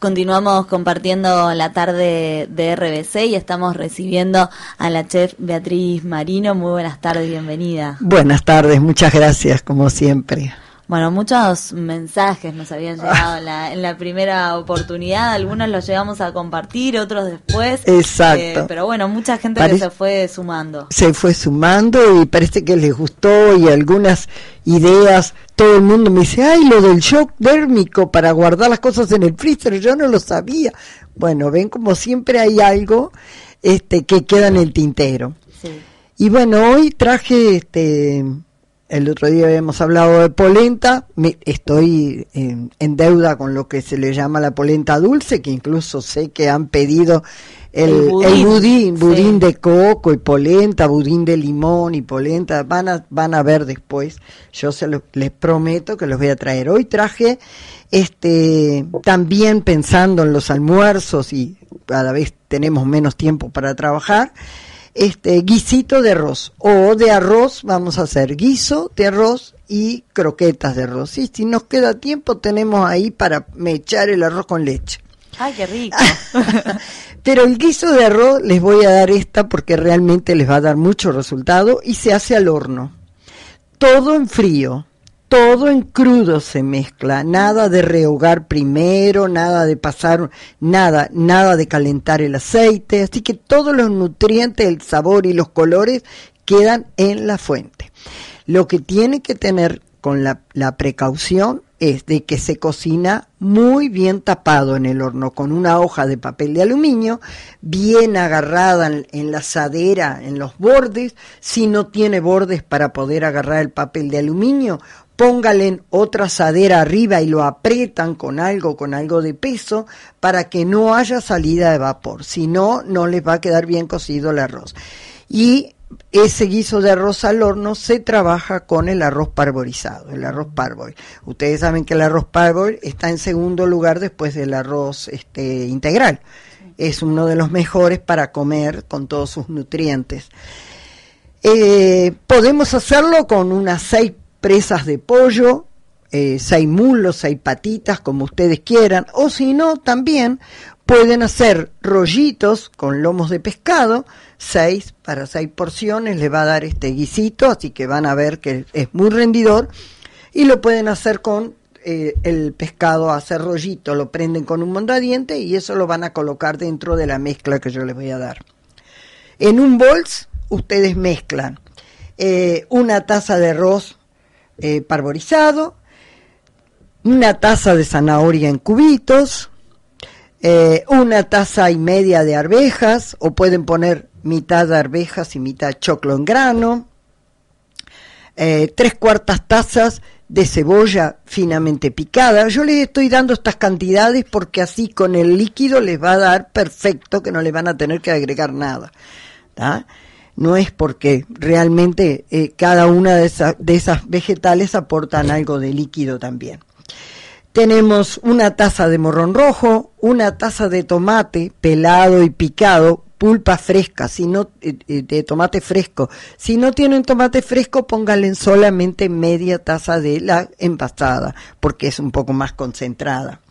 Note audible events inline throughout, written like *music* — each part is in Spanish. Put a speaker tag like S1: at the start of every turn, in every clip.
S1: Continuamos compartiendo la tarde de RBC y estamos recibiendo a la chef Beatriz Marino. Muy buenas tardes, bienvenida.
S2: Buenas tardes, muchas gracias, como siempre.
S1: Bueno, muchos mensajes nos habían ah. llegado en, la, primera oportunidad, algunos los llevamos a compartir, otros después. Exacto. Eh, pero bueno, mucha gente se fue sumando.
S2: Se fue sumando y parece que les gustó y algunas ideas. Todo el mundo me dice, ay, lo del shock térmico para guardar las cosas en el freezer, yo no lo sabía. Bueno, ven como siempre hay algo este, que queda en el tintero. Sí. Y bueno, hoy traje este el otro día habíamos hablado de polenta, me, estoy en, deuda con lo que se le llama la polenta dulce, que incluso sé que han pedido el, budín, budín, de coco y polenta, budín de limón y polenta, van a, van a ver después, yo se les prometo que los voy a traer. Hoy traje, este, también pensando en los almuerzos y cada vez tenemos menos tiempo para trabajar, este guisito de arroz o de arroz vamos a hacer guiso de arroz y croquetas de arroz. Y si nos queda tiempo tenemos ahí para mechar el arroz con leche.
S1: ¡Ay, qué rico! Ah,
S2: *laughs* pero el guiso de arroz les voy a dar esta porque realmente les va a dar mucho resultado y se hace al horno. Todo en frío todo en crudo se mezcla, nada de rehogar primero, nada de pasar, nada, nada de calentar el aceite, así que todos los nutrientes, el sabor y los colores quedan en la fuente. Lo que tiene que tener con la, la precaución es de que se cocina muy bien tapado en el horno con una hoja de papel de aluminio, bien agarrada en, la asadera, en los bordes. Si no tiene bordes para poder agarrar el papel de aluminio, póngale otra sadera arriba y lo aprietan con algo, con algo de peso, para que no haya salida de vapor. Si no, no les va a quedar bien cocido el arroz. Y ese guiso de arroz al horno se trabaja con el arroz parborizado, el arroz parboil. Ustedes saben que el arroz parboil está en segundo lugar después del arroz este, integral. Es uno de los mejores para comer con todos sus nutrientes. Eh, podemos hacerlo con unas seis presas de pollo, eh, seis mulos, seis patitas, como ustedes quieran, o si no, también Pueden hacer rollitos con lomos de pescado, seis para seis porciones, les va a dar este guisito, así que van a ver que es muy rendidor. Y lo pueden hacer con eh, el pescado, hacer rollito, lo prenden con un mondadiente y eso lo van a colocar dentro de la mezcla que yo les voy a dar. En un bols ustedes mezclan eh, una taza de arroz eh, parvorizado una taza de zanahoria en cubitos, eh, una taza y media de arvejas, o pueden poner mitad de arvejas y mitad choclo en grano, eh, tres cuartas tazas de cebolla finamente picada. Yo les estoy dando estas cantidades porque así con el líquido les va a dar perfecto, que no le van a tener que agregar nada. No es porque realmente eh, cada una de, de esas vegetales aportan algo de líquido también. Tenemos una taza de morrón rojo, una taza de tomate pelado y picado, pulpa fresca, si eh, eh, de tomate fresco. Si no tienen tomate fresco, pónganle solamente media taza de la envasada, porque es un poco más concentrada.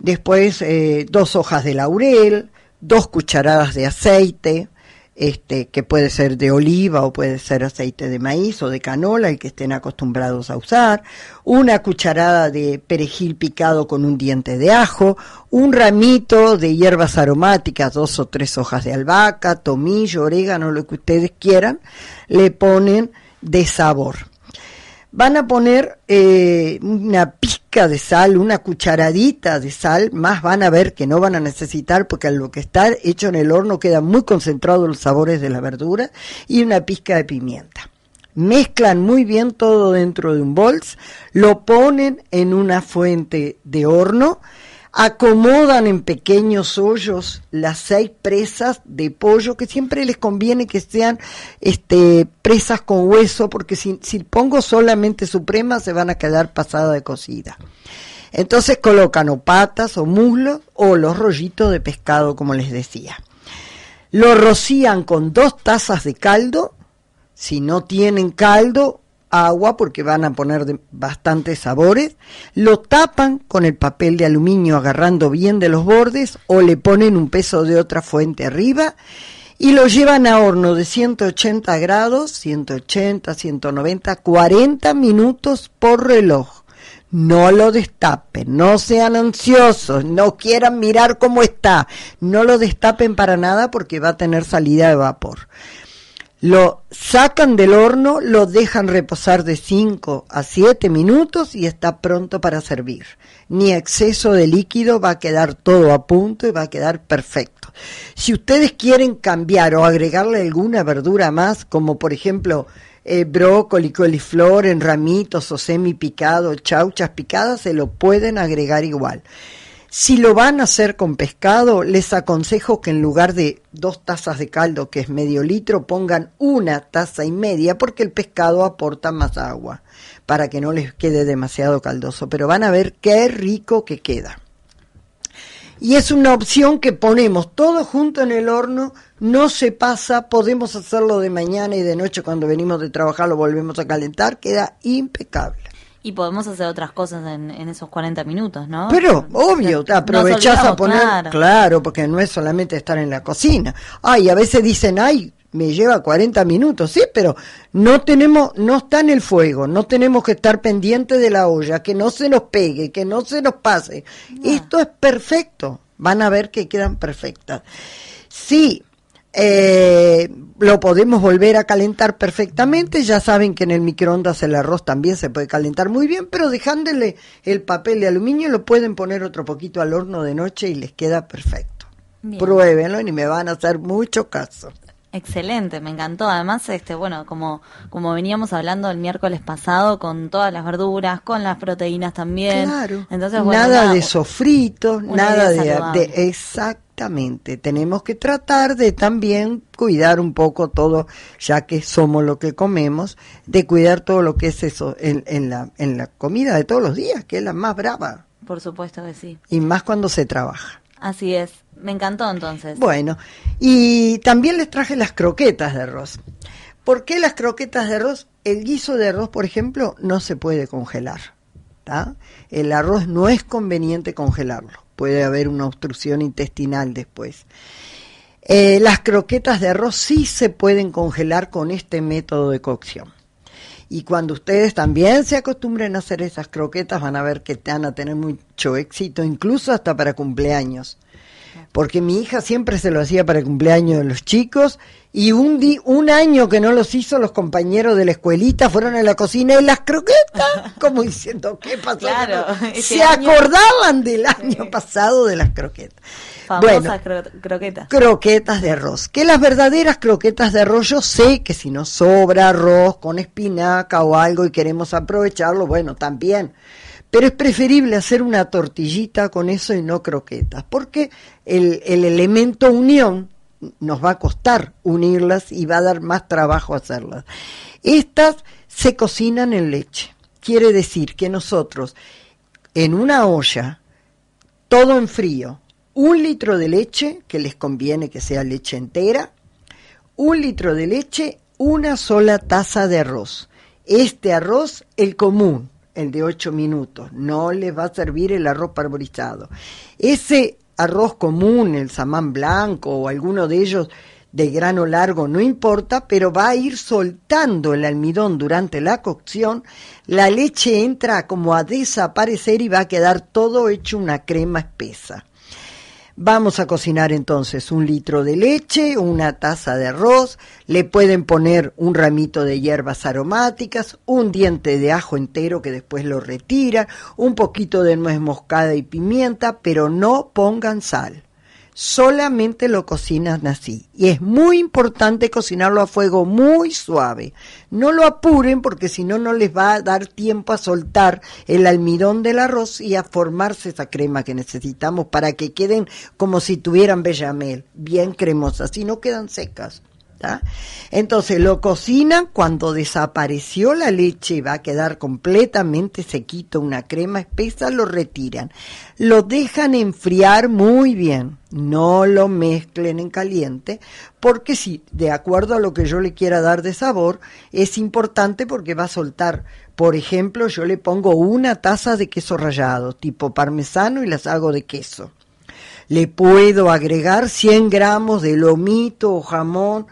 S2: Después, eh, dos hojas de laurel, dos cucharadas de aceite, este, que puede ser de oliva o puede ser aceite de maíz o de canola, el que estén acostumbrados a usar, una cucharada de perejil picado con un diente de ajo, un ramito de hierbas aromáticas, dos o tres hojas de albahaca, tomillo, orégano, lo que ustedes quieran, le ponen de sabor. Van a poner eh, una pizca de sal, una cucharadita de sal, más van a ver que no van a necesitar porque a lo que está hecho en el horno queda muy concentrado los sabores de la verdura y una pizca de pimienta. Mezclan muy bien todo dentro de un bols, lo ponen en una fuente de horno acomodan en pequeños hoyos las seis presas de pollo, que siempre les conviene que sean este, presas con hueso, porque si, pongo solamente suprema se van a quedar pasada de cocida. Entonces colocan o patas o muslos o los rollitos de pescado, como les decía. Lo rocían con dos tazas de caldo, si no tienen caldo, agua porque van a poner bastantes sabores, lo tapan con el papel de aluminio agarrando bien de los bordes o le ponen un peso de otra fuente arriba y lo llevan a horno de 180 grados, 180, 190, 40 minutos por reloj. No lo destapen, no sean ansiosos, no quieran mirar cómo está, no lo destapen para nada porque va a tener salida de vapor. Lo sacan del horno, lo dejan reposar de 5 a 7 minutos y está pronto para servir. Ni exceso de líquido, va a quedar todo a punto y va a quedar perfecto. Si ustedes quieren cambiar o agregarle alguna verdura más, como por ejemplo eh, brócoli, coliflor en ramitos o semi picado, chauchas picadas, se lo pueden agregar igual. Si lo van a hacer con pescado, les aconsejo que en lugar de dos tazas de caldo, que es medio litro, pongan una taza y media, porque el pescado aporta más agua, para que no les quede demasiado caldoso. Pero van a ver qué rico que queda. Y es una opción que ponemos todo junto en el horno, no se pasa, podemos hacerlo de mañana y de noche cuando venimos de trabajar, lo volvemos a calentar, queda impecable
S1: y podemos hacer otras cosas en, esos 40 minutos, ¿no? Pero,
S2: obvio, te aprovechás a poner, claro. porque no es solamente estar en la cocina. Ay, a veces dicen, ay, me lleva 40 minutos, sí, pero no tenemos, no está en el fuego, no tenemos que estar pendientes de la olla, que no se nos pegue, que no se nos pase. Esto es perfecto, van a ver que quedan perfectas. Sí, eh, lo podemos volver a calentar perfectamente. Ya saben que en el microondas el arroz también se puede calentar muy bien, pero dejándole el papel de aluminio lo pueden poner otro poquito al horno de noche y les queda perfecto. Pruébenlo y me van a hacer mucho caso.
S1: Excelente, me encantó. Además, este, bueno, como, como veníamos hablando el miércoles pasado, con todas las verduras, con las proteínas también. Claro. Entonces, nada, de
S2: sofritos, nada de, exactamente. Tenemos que tratar de también cuidar un poco todo, ya que somos lo que comemos, de cuidar todo lo que es eso la, en la comida de todos los días, que es la más brava.
S1: Por supuesto que sí.
S2: Y más cuando se trabaja.
S1: Así es. Me encantó entonces. Bueno,
S2: y también les traje las croquetas de arroz. ¿Por qué las croquetas de arroz? El guiso de arroz, por ejemplo, no se puede congelar. El arroz no es conveniente congelarlo. Puede haber una obstrucción intestinal después. Eh, las croquetas de arroz sí se pueden congelar con este método de cocción. Y cuando ustedes también se acostumbren a hacer esas croquetas, van a ver que van a tener mucho éxito, incluso hasta para cumpleaños porque mi hija siempre se lo hacía para el cumpleaños de los chicos y un, día un año que no los hizo los compañeros de la escuelita fueron a la cocina y las croquetas, *laughs* como diciendo, ¿qué pasó? *laughs* se acordaban del año pasado de las croquetas. Famosas croquetas. Croquetas de arroz. Que las verdaderas croquetas de arroz, yo sé que si nos sobra arroz con espinaca o algo y queremos aprovecharlo, bueno, también pero es preferible hacer una tortillita con eso y no croquetas, porque el, elemento unión nos va a costar unirlas y va a dar más trabajo hacerlas. Estas se cocinan en leche. Quiere decir que nosotros en una olla, todo en frío, un litro de leche, que les conviene que sea leche entera, un litro de leche, una sola taza de arroz. Este arroz, el común, el de 8 minutos, no les va a servir el arroz parborizado. Ese arroz común, el samán blanco o alguno de ellos de grano largo, no importa, pero va a ir soltando el almidón durante la cocción, la leche entra como a desaparecer y va a quedar todo hecho una crema espesa. Vamos a cocinar entonces un litro de leche, una taza de arroz, le pueden poner un ramito de hierbas aromáticas, un diente de ajo entero que después lo retira, un poquito de nuez moscada y pimienta, pero no pongan sal solamente lo cocinan así. Y es muy importante cocinarlo a fuego muy suave. No lo apuren porque si no, no les va a dar tiempo a soltar el almidón del arroz y a formarse esa crema que necesitamos para que queden como si tuvieran bellamel, bien cremosas, y no quedan secas. Entonces lo cocinan, cuando desapareció la leche va a quedar completamente sequito, una crema espesa, lo retiran. Lo dejan enfriar muy bien, no lo mezclen en caliente, porque si, de acuerdo a lo que yo le quiera dar de sabor, es importante porque va a soltar. Por ejemplo, yo le pongo una taza de queso rallado, tipo parmesano, y las hago de queso. Le puedo agregar 100 gramos de lomito o jamón,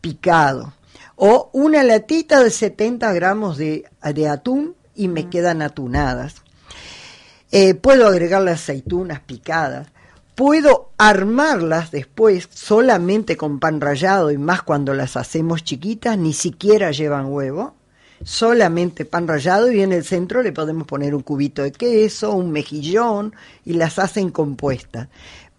S2: picado. O una latita de 70 gramos de, atún y me quedan atunadas. Eh, puedo agregar las aceitunas picadas. Puedo armarlas después solamente con pan rallado y más cuando las hacemos chiquitas, ni siquiera llevan huevo. Solamente pan rallado y en el centro le podemos poner un cubito de queso, un mejillón y las hacen compuestas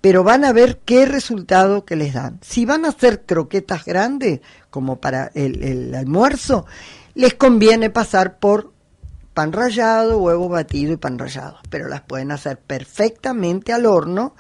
S2: pero van a ver qué resultado que les dan. Si van a hacer croquetas grandes, como para el, el almuerzo, les conviene pasar por pan rallado, huevo batido y pan rallado, pero las pueden hacer perfectamente al horno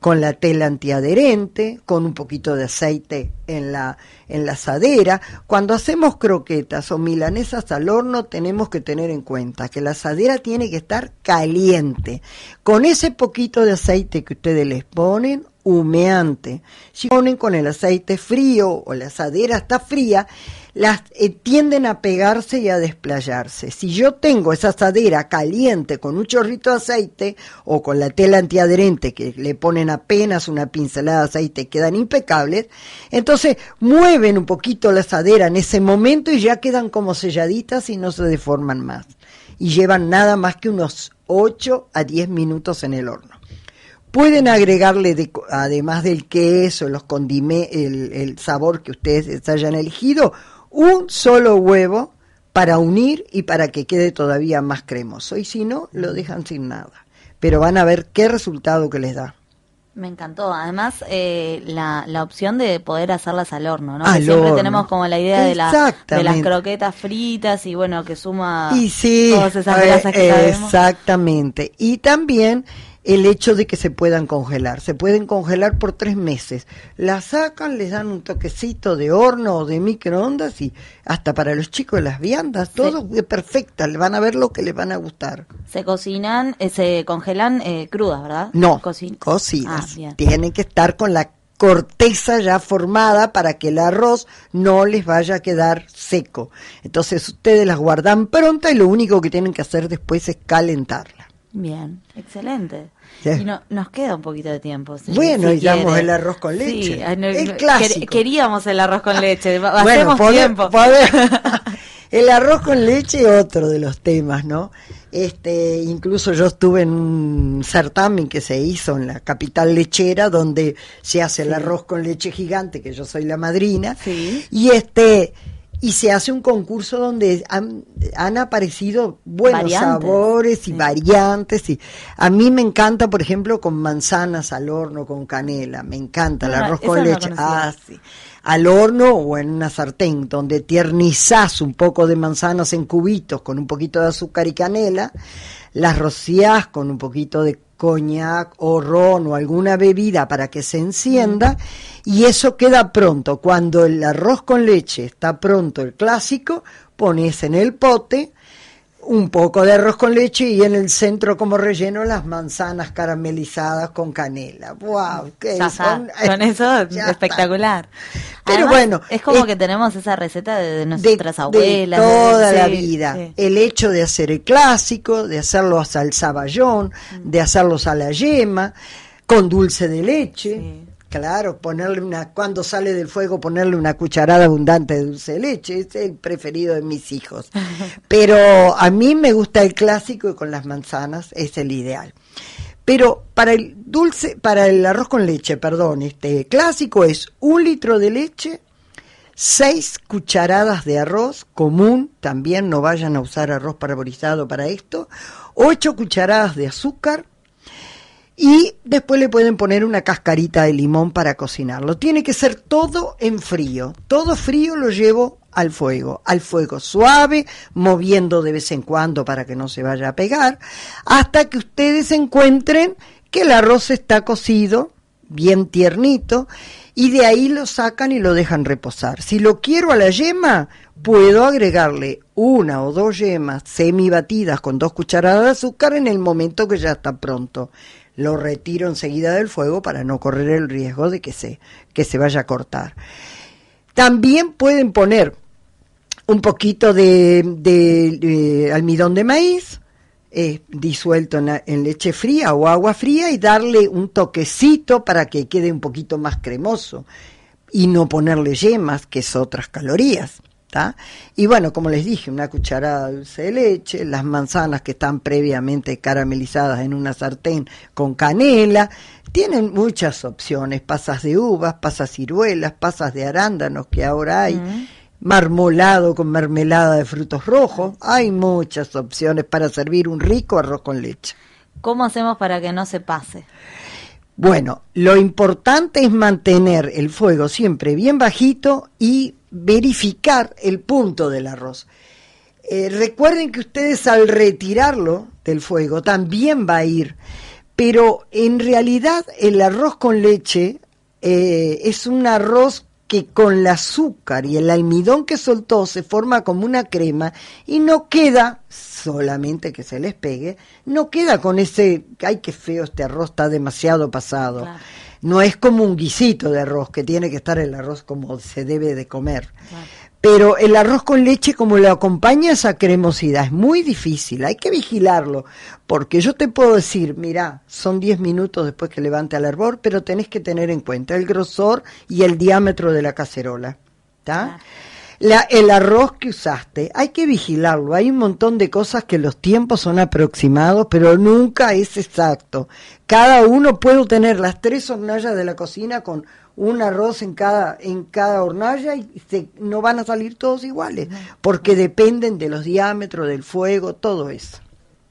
S2: con la tela antiadherente, con un poquito de aceite en la, en la asadera. Cuando hacemos croquetas o milanesas al horno tenemos que tener en cuenta que la asadera tiene que estar caliente. Con ese poquito de aceite que ustedes les ponen, humeante. Si ponen con el aceite frío o la asadera está fría, las eh, tienden a pegarse y a desplayarse. Si yo tengo esa asadera caliente con un chorrito de aceite o con la tela antiadherente que le ponen apenas una pincelada de aceite, quedan impecables, entonces mueven un poquito la asadera en ese momento y ya quedan como selladitas y no se deforman más. Y llevan nada más que unos 8 a 10 minutos en el horno. Pueden agregarle, además del queso, los condime, el sabor que ustedes hayan elegido, un solo huevo para unir y para que quede todavía más cremoso. Y si no, lo dejan sin nada. Pero van a ver qué resultado que les da.
S1: Me encantó. Además, eh, la, la, opción de poder hacerlas al horno, ¿no? siempre tenemos como la idea de, de las croquetas fritas y bueno, que suma y sí, eh,
S2: Exactamente. Y también el hecho de que se puedan congelar. Se pueden congelar por tres meses. Las sacan, les dan un toquecito de horno o de microondas y hasta para los chicos las viandas, todo es perfecta, le van a ver lo que les van a gustar.
S1: Se cocinan, eh, se congelan eh, crudas, ¿verdad? No, ah,
S2: Tienen que estar con la corteza ya formada para que el arroz no les vaya a quedar seco. Entonces ustedes las guardan pronta y lo único que tienen que hacer después es calentarla. Bien,
S1: excelente. Y no, nos queda un poquito de tiempo. bueno, y damos el arroz con leche. queríamos el arroz con leche. bueno, *laughs*
S2: el arroz con leche otro de los temas, ¿no? Este, incluso yo estuve en un certamen que se hizo en la capital lechera donde se hace el arroz con leche gigante, que yo soy la madrina. Y este y se hace un concurso donde han, aparecido buenos sabores y variantes. Y a mí me encanta, por ejemplo, con manzanas al horno, con canela, me encanta el arroz con leche. ah, sí. Al horno o en una sartén, donde tiernizás un poco de manzanas en cubitos con un poquito de azúcar y canela, las rocías con un poquito de coñac o ron o alguna bebida para que se encienda y eso queda pronto. Cuando el arroz con leche está pronto, el clásico, pones en el pote un poco de arroz con leche y en el centro como relleno las manzanas caramelizadas con canela. ¡Wow! ¿qué *laughs* Con eso *laughs* espectacular. Pero bueno. Es como eh, que
S1: tenemos esa receta de, nuestras abuelas. toda la vida.
S2: El hecho de hacer el clásico, de hacerlo hasta el saballón, mm. de hacerlos a la yema, con dulce de leche. Claro, ponerle una, cuando sale del fuego, ponerle una cucharada abundante de dulce de leche, es el preferido de mis hijos. *laughs* Pero a mí me gusta el clásico y con las manzanas es el ideal. Pero para el dulce, para el arroz con leche, perdón, este clásico es un litro de leche, seis cucharadas de arroz común, también no vayan a usar arroz parvorizado para esto, ocho cucharadas de azúcar, y después le pueden poner una cascarita de limón para cocinarlo. Tiene que ser todo en frío. Todo frío lo llevo al fuego, al fuego suave, moviendo de vez en cuando para que no se vaya a pegar, hasta que ustedes encuentren que el arroz está cocido, bien tiernito, y de ahí lo sacan y lo dejan reposar. Si lo quiero a la yema, puedo agregarle una o dos yemas semi batidas con dos cucharadas de azúcar en el momento que ya está pronto lo retiro enseguida del fuego para no correr el riesgo de que se, que se vaya a cortar. También pueden poner un poquito de, almidón de maíz eh, disuelto en, en, leche fría o agua fría y darle un toquecito para que quede un poquito más cremoso y no ponerle yemas, que es otras calorías. Y bueno, como les dije, una cucharada de dulce de leche, las manzanas que están previamente caramelizadas en una sartén con canela. Tienen muchas opciones, pasas de uvas, pasas ciruelas, pasas de arándanos que ahora hay. marmolado con mermelada de frutos rojos. Hay muchas opciones para servir un rico arroz con leche.
S1: ¿Cómo hacemos para que no se pase?
S2: Bueno, lo importante es mantener el fuego siempre bien bajito y verificar el punto del arroz. Eh, recuerden que ustedes al retirarlo del fuego también va a ir, pero en realidad el arroz con leche eh, es un arroz que con el azúcar y el almidón que soltó se forma como una crema y no queda, solamente que se les pegue, no queda con ese, ay, qué feo este arroz, está demasiado pasado. No es como un guisito de arroz, que tiene que estar el arroz como se debe de comer. Pero el arroz con leche, como lo acompaña esa cremosidad, es muy difícil, hay que vigilarlo, porque yo te puedo decir, mira, son 10 minutos después que levante al hervor, pero tenés que tener en cuenta el grosor y el diámetro de la cacerola el arroz que usaste, hay que vigilarlo. Hay un montón de cosas que los tiempos son aproximados, pero nunca es exacto. Cada uno puede tener las tres hornallas de la cocina con un arroz en cada, en cada hornalla y no van a salir todos iguales, porque dependen de los diámetros, del fuego, todo eso.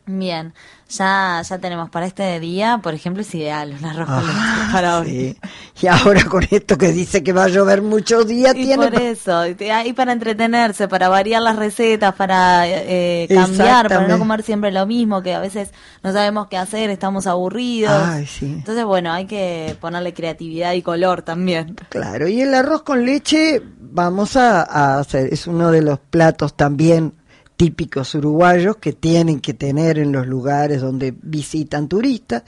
S1: Bien, ya, ya tenemos para este día, por ejemplo, es ideal arroz con ah, leche
S2: para hoy. *laughs* Y ahora con esto que dice que va a llover muchos días, tiene... Por
S1: eso, ah, y para entretenerse, para variar las recetas, para eh, eh, cambiar, para no comer siempre lo mismo, que a veces no sabemos qué hacer, estamos aburridos. Entonces, bueno, hay que ponerle creatividad y color también.
S2: Claro, y el arroz con leche, vamos a hacer, es uno de los platos también típicos uruguayos que tienen que tener en los lugares donde visitan turistas.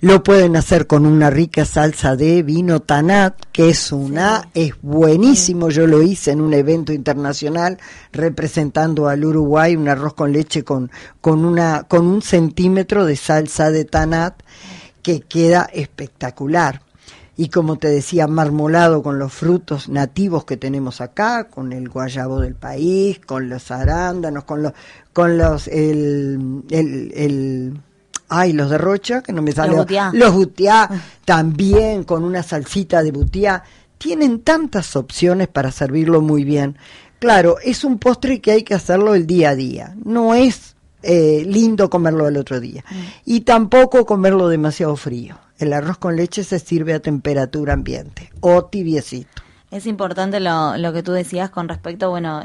S2: Lo pueden hacer con una rica salsa de vino tanat, que es una, es buenísimo. Yo lo hice en un evento internacional representando al Uruguay, un arroz con leche con, con una, con un centímetro de salsa de tanat que queda espectacular y como te decía, marmolado con los frutos nativos que tenemos acá, con el guayabo del país, con los arándanos, con los, con los, el, el, ay, los de Rocha, que no me sale, los butiá, ah. también con una salsita de butiá, tienen tantas opciones para servirlo muy bien. Claro, es un postre que hay que hacerlo el día a día, no es eh, lindo comerlo el otro día mm. y tampoco comerlo demasiado frío. El arroz con leche se sirve a temperatura ambiente o tibiecito.
S1: Es importante lo, lo que tú decías con respecto, bueno,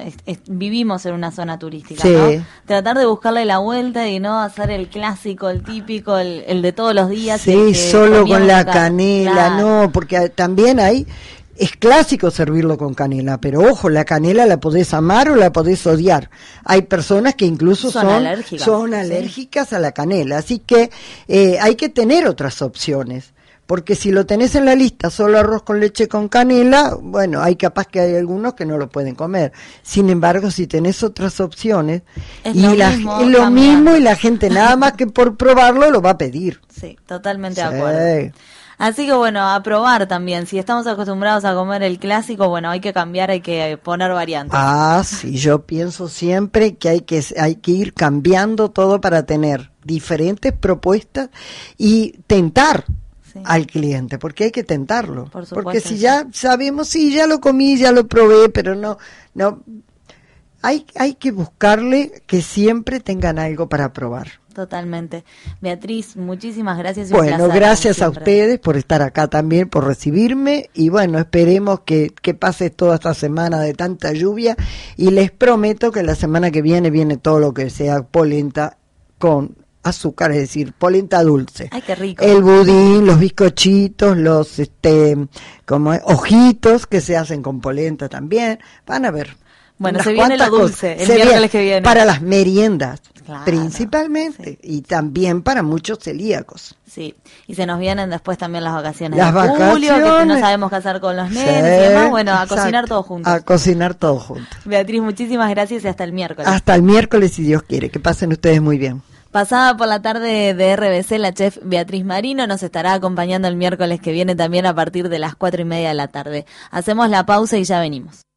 S1: vivimos en una zona turística, sí. ¿no? Tratar de buscarle la vuelta y no hacer el clásico, el típico, el, el de todos los días. Sí, solo con la canela,
S2: no, porque también hay es clásico servirlo con canela, pero ojo, la canela la podés amar o la podés odiar. Hay personas que incluso son, alérgicas, a la canela, así que eh, hay que tener otras opciones porque si lo tenés en la lista solo arroz con leche con canela, bueno, hay capaz que hay algunos que no lo pueden comer. Sin embargo, si tenés otras opciones, y lo, mismo, y la gente nada más que por probarlo lo va a pedir.
S1: Sí, totalmente de acuerdo. Así que bueno, a probar también. Si estamos acostumbrados a comer el clásico, bueno, hay que cambiar, hay que poner variantes.
S2: Ah, sí, yo pienso siempre que hay que, hay que ir cambiando todo para tener diferentes propuestas y tentar al cliente, porque hay que tentarlo. porque si ya sabemos, sí, ya lo comí, ya lo probé, pero no, no hay, que buscarle que siempre tengan algo para probar.
S1: Totalmente. Beatriz, muchísimas gracias. bueno, gracias a ustedes
S2: por estar acá también, por recibirme y bueno, esperemos que, pase toda esta semana de tanta lluvia y les prometo que la semana que viene viene todo lo que sea polenta con azúcar, es decir, polenta dulce. Ay, qué rico. El budín, los bizcochitos, los este como ojitos que se hacen con polenta también. Van a ver. Bueno, se viene lo dulce el miércoles que viene. Para las meriendas, principalmente, y también para muchos celíacos.
S1: Sí, y se nos vienen después también las vacaciones
S2: de julio, que no
S1: sabemos qué hacer con los nenes y demás. Bueno, a cocinar todos juntos.
S2: A cocinar todo juntos.
S1: Beatriz, muchísimas gracias y hasta el miércoles. Hasta
S2: el miércoles, si Dios quiere. Que pasen ustedes muy bien.
S1: Pasada por la tarde de RBC, la chef Beatriz Marino nos estará acompañando el miércoles que viene también a partir de las cuatro y media de la tarde. Hacemos la pausa y ya venimos.